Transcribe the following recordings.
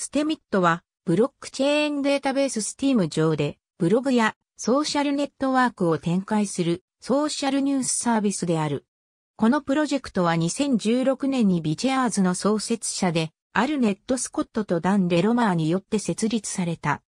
ステミットは、ブロックチェーンデータベーススティーム上で、ブログやソーシャルネットワークを展開するソーシャルニュースサービスである。このプロジェクトは2016年にビチェアーズの創設者で、アルネット・スコットとダン・レロマーによって設立された。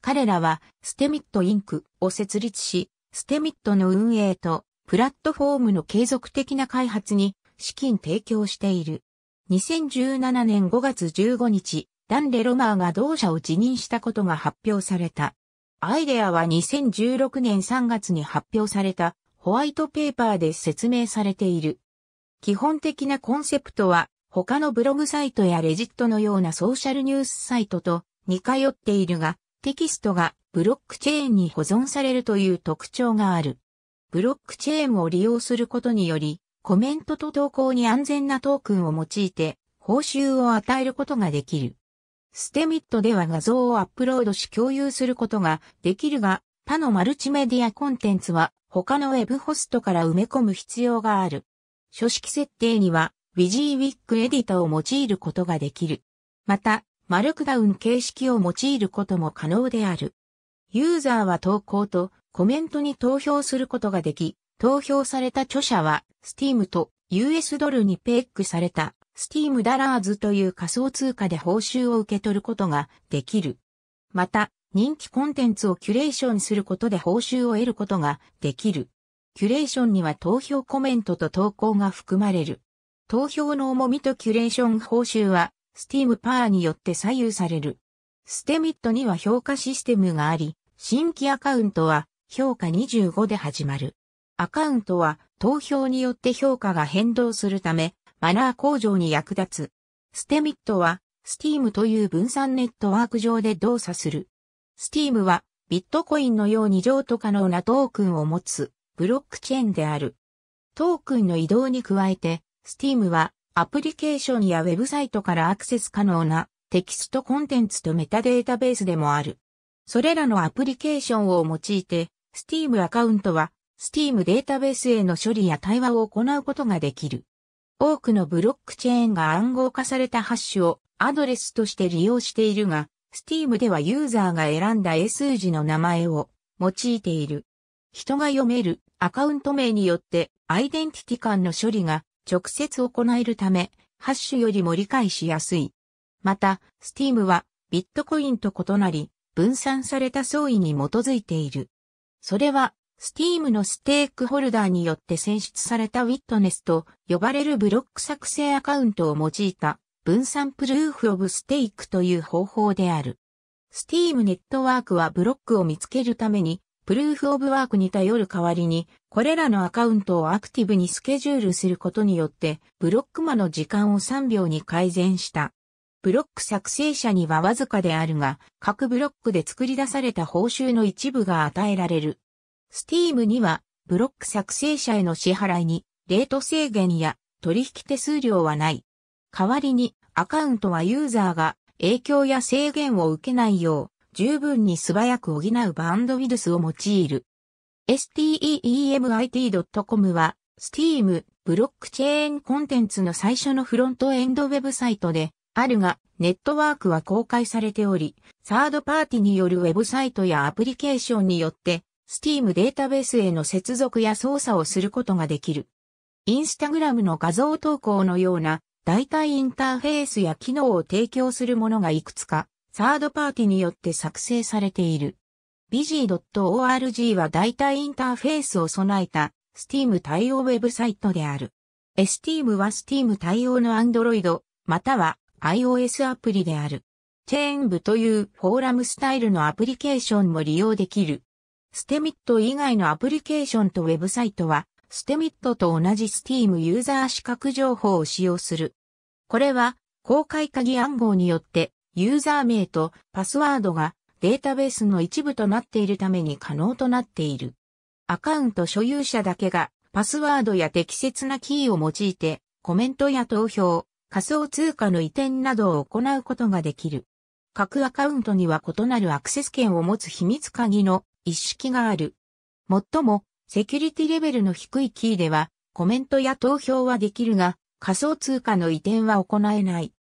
彼らは、ステミット・インクを設立し、ステミットの運営と、プラットフォームの継続的な開発に資金提供している。2017年5月15日、ダン・レロマーが同社を辞任したことが発表された。アイデアは2016年3月に発表されたホワイトペーパーで説明されている。基本的なコンセプトは他のブログサイトやレジットのようなソーシャルニュースサイトと似通っているが、テキストがブロックチェーンに保存されるという特徴がある。ブロックチェーンを利用することにより、コメントと投稿に安全なトークンを用いて報酬を与えることができる。ステミットでは画像をアップロードし共有することができるが、他のマルチメディアコンテンツは他のウェブホストから埋め込む必要がある。書式設定にはィジーウィックエディタを用いることができる。また、マルクダウン形式を用いることも可能である。ユーザーは投稿とコメントに投票することができ、投票された著者は Steam と US ドルにペックされたスティームダラーズという仮想通貨で報酬を受け取ることができる。また、人気コンテンツをキュレーションすることで報酬を得ることができる。キュレーションには投票コメントと投稿が含まれる。投票の重みとキュレーション報酬は、スティームパーによって左右される。ステミットには評価システムがあり、新規アカウントは評価25で始まる。アカウントは投票によって評価が変動するため、マナー向上に役立つ。ステミットは、スティームという分散ネットワーク上で動作する。スティームは、ビットコインのように譲渡可能なトークンを持つ、ブロックチェーンである。トークンの移動に加えて、スティームは、アプリケーションやウェブサイトからアクセス可能なテキストコンテンツとメタデータベースでもある。それらのアプリケーションを用いて、スティームアカウントは、スティームデータベースへの処理や対話を行うことができる。多くのブロックチェーンが暗号化されたハッシュをアドレスとして利用しているが、Steam ではユーザーが選んだ英数字の名前を用いている。人が読めるアカウント名によってアイデンティティ間の処理が直接行えるため、ハッシュよりも理解しやすい。また、Steam はビットコインと異なり、分散された相違に基づいている。それは Steam のステークホルダーによって選出されたウィットネスと呼ばれるブロック作成アカウントを用いた分散プルーフオブステイクという方法である。Steam ネットワークはブロックを見つけるためにプルーフオブワークに頼る代わりにこれらのアカウントをアクティブにスケジュールすることによってブロック間の時間を3秒に改善した。ブロック作成者にはわずかであるが、各ブロックで作り出された報酬の一部が与えられる。Steam には、ブロック作成者への支払いに、レート制限や取引手数料はない。代わりに、アカウントはユーザーが影響や制限を受けないよう、十分に素早く補うバンドウィルスを用いる。steemit.com は、Steam ブロックチェーンコンテンツの最初のフロントエンドウェブサイトで、あるが、ネットワークは公開されており、サードパーティによるウェブサイトやアプリケーションによって Steam データベースへの接続や操作をすることができる。インスタグラムの画像投稿のような代替インターフェースや機能を提供するものがいくつか、サードパーティによって作成されている。busy.org は代替インターフェースを備えた Steam 対応ウェブサイトである。Steam は Steam 対応の Android または iOS アプリである。チェーン部というフォーラムスタイルのアプリケーションも利用できる。ステミット以外のアプリケーションとウェブサイトは、ステミットと同じ Steam ユーザー資格情報を使用する。これは、公開鍵暗号によって、ユーザー名とパスワードがデータベースの一部となっているために可能となっている。アカウント所有者だけが、パスワードや適切なキーを用いて、コメントや投票、仮想通貨の移転などを行うことができる。各アカウントには異なるアクセス権を持つ秘密鍵の一式がある。もっとも、セキュリティレベルの低いキーでは、コメントや投票はできるが、仮想通貨の移転は行えない。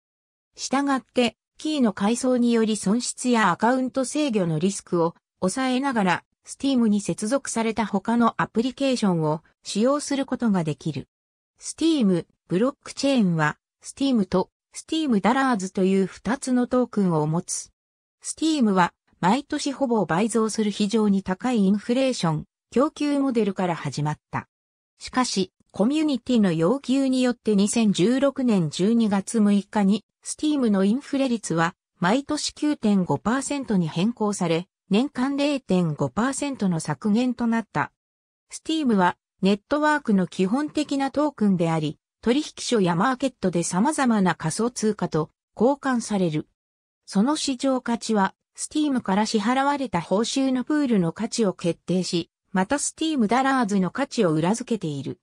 したがって、キーの改装により損失やアカウント制御のリスクを抑えながら、Steam に接続された他のアプリケーションを使用することができる。Steam ブロックチェーンは Steam と Steam ダラーズという2つのトークンを持つ。Steam は毎年ほぼ倍増する非常に高いインフレーション、供給モデルから始まった。しかし、コミュニティの要求によって2016年12月6日に、スティームのインフレ率は、毎年9.5%に変更され、年間0.5%の削減となった。スティームは、ネットワークの基本的なトークンであり、取引所やマーケットで様々な仮想通貨と交換される。その市場価値はスティームから支払われた報酬のプールの価値を決定し、また Steam ダラーズの価値を裏付けている。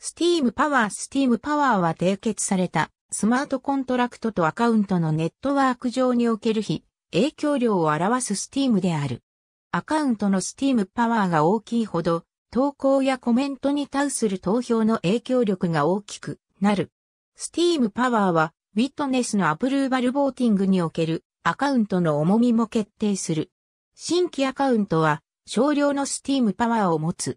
スティームパワースティームパワーは締結されたスマートコントラクトとアカウントのネットワーク上における非影響量を表すスティームである。アカウントのスティームパワーが大きいほど投稿やコメントに対する投票の影響力が大きくなる。スティームパワーはウィットネスのアプルーバルボーティングにおけるアカウントの重みも決定する。新規アカウントは少量のスティームパワーを持つ。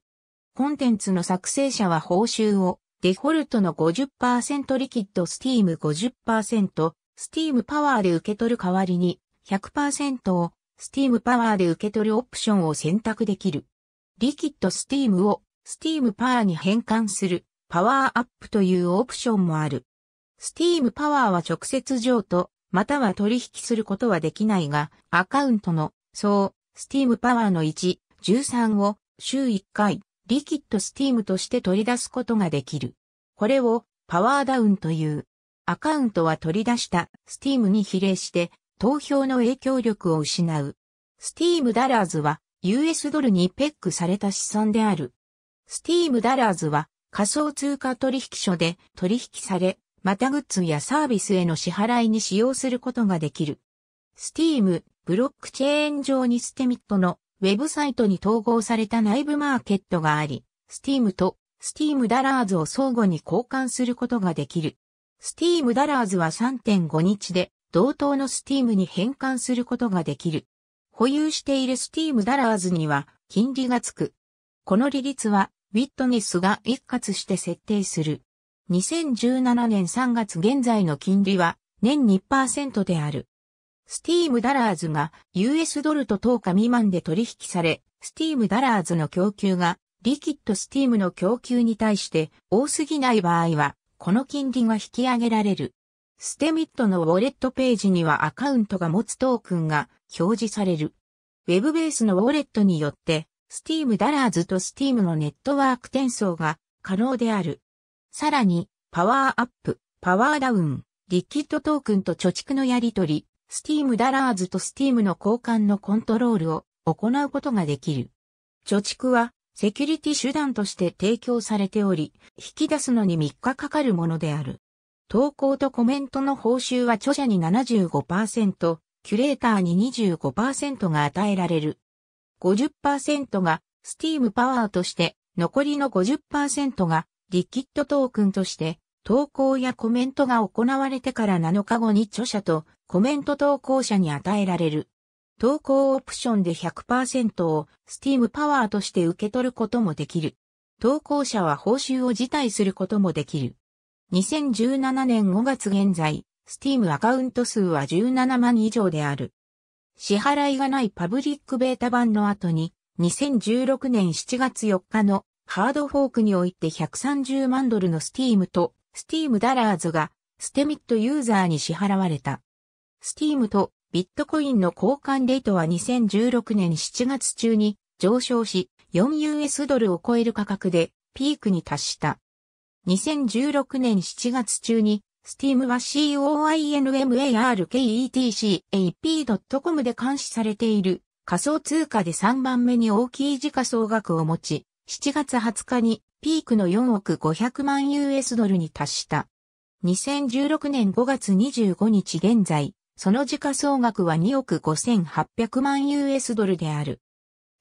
コンテンツの作成者は報酬をデフォルトの50%リキッドスティーム5 0スティームパワーで受け取る代わりに100%をスティームパワーで受け取るオプションを選択できる。リキッドスティームをスティームパワーに変換するパワーアップというオプションもある。スティームパワーは直接上とまたは取引することはできないが、アカウントの、そう、スティームパワーの1、13を、週1回、リキッドスティームとして取り出すことができる。これを、パワーダウンという。アカウントは取り出したスティームに比例して、投票の影響力を失う。スティームダラーズは、US ドルにペックされた資産である。スティームダラーズは、仮想通貨取引所で取引され、またグッズやサービスへの支払いに使用することができる。Steam、ブロックチェーン上にステミットのウェブサイトに統合された内部マーケットがあり、Steam と Steam ダラーズを相互に交換することができる。Steam ダラーズは3.5日で同等の Steam に変換することができる。保有している Steam ダラーズには金利がつく。この利率はウィットネスが一括して設定する。2017年3月現在の金利は年2%である。スティームダラーズが US ドルと10日未満で取引され、スティームダラーズの供給がリキッドスティームの供給に対して多すぎない場合は、この金利が引き上げられる。ステミットのウォレットページにはアカウントが持つトークンが表示される。ウェブベースのウォレットによって、スティームダラーズとスティームのネットワーク転送が可能である。さらに、パワーアップ、パワーダウン、リキッドトークンと貯蓄のやり取り、スティームダラーズとスティームの交換のコントロールを行うことができる。貯蓄はセキュリティ手段として提供されており、引き出すのに3日かかるものである。投稿とコメントの報酬は著者に75%、キュレーターに25%が与えられる。50%がスティームパワーとして、残りの50%がリキッドトークンとして、投稿やコメントが行われてから7日後に著者とコメント投稿者に与えられる。投稿オプションで100%をスティームパワーとして受け取ることもできる。投稿者は報酬を辞退することもできる。2017年5月現在、スティームアカウント数は17万以上である。支払いがないパブリックベータ版の後に、2016年7月4日のハードフォークにおいて130万ドルのスティームとスティームダラーズがステミットユーザーに支払われた。スティームとビットコインの交換レートは2016年7月中に上昇し 4US ドルを超える価格でピークに達した。2016年7月中にスティームは COINMARKETCAP.com で監視されている仮想通貨で3番目に大きい時価総額を持ち、7月20日にピークの4億500万 US ドルに達した。2016年5月25日現在、その時価総額は2億5800万 US ドルである。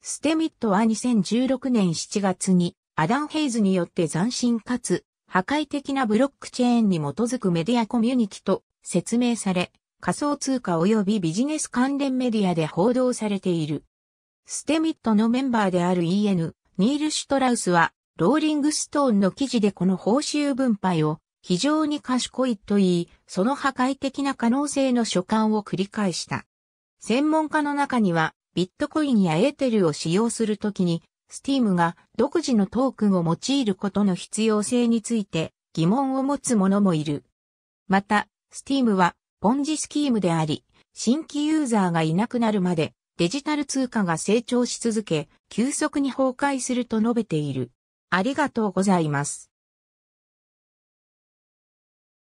ステミットは2016年7月にアダン・ヘイズによって斬新かつ破壊的なブロックチェーンに基づくメディアコミュニティと説明され、仮想通貨及びビジネス関連メディアで報道されている。ステミットのメンバーである EN、ニール・シュトラウスは、ローリングストーンの記事でこの報酬分配を非常に賢いと言い、その破壊的な可能性の所感を繰り返した。専門家の中には、ビットコインやエーテルを使用するときに、スティームが独自のトークンを用いることの必要性について疑問を持つ者もいる。また、スティームはポンジスキームであり、新規ユーザーがいなくなるまでデジタル通貨が成長し続け、急速に崩壊すると述べている。ありがとうございます。